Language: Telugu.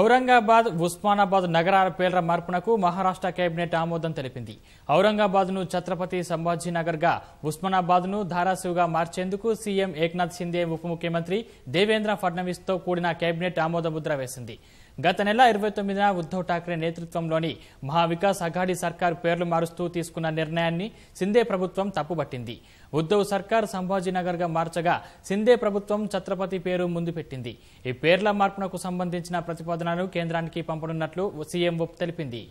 ఔరంగాబాద్ ఉస్మానాబాద్ నగరాల పేర్ల మార్పునకు మహారాష్ట్ర కేబినెట్ ఆమోదం తెలిపింది ఔరంగాబాద్ను ఛత్రపతి గా ఉస్మానాబాద్ ను ధారాశివ్గా మార్చేందుకు సీఎం ఏక్నాథ్ షిందే ఉప ముఖ్యమంత్రి దేవేంద్ర తో కూడిన కేబినెట్ ఆమోద ముద్ర వేసింది గత నెల ఇరవై తొమ్మిదిన ఉద్దవ్ ఠాక్రే నేతృత్వంలోని మహావికాస్ అఘాడీ సర్కార్ పేర్లు మారుస్తూ తీసుకున్న నిర్ణయాన్ని సిందే ప్రభుత్వం తప్పుబట్టింది ఉద్దవ్ సర్కార్ సంభాజీనగర్గా మార్చగా సిందే ప్రభుత్వం ఛత్రపతి పేరు ముందు పెట్టింది ఈ పేర్ల మార్పునకు సంబంధించిన ప్రతిపాదనను కేంద్రానికి పంపనున్నట్లు సీఎం తెలిపింది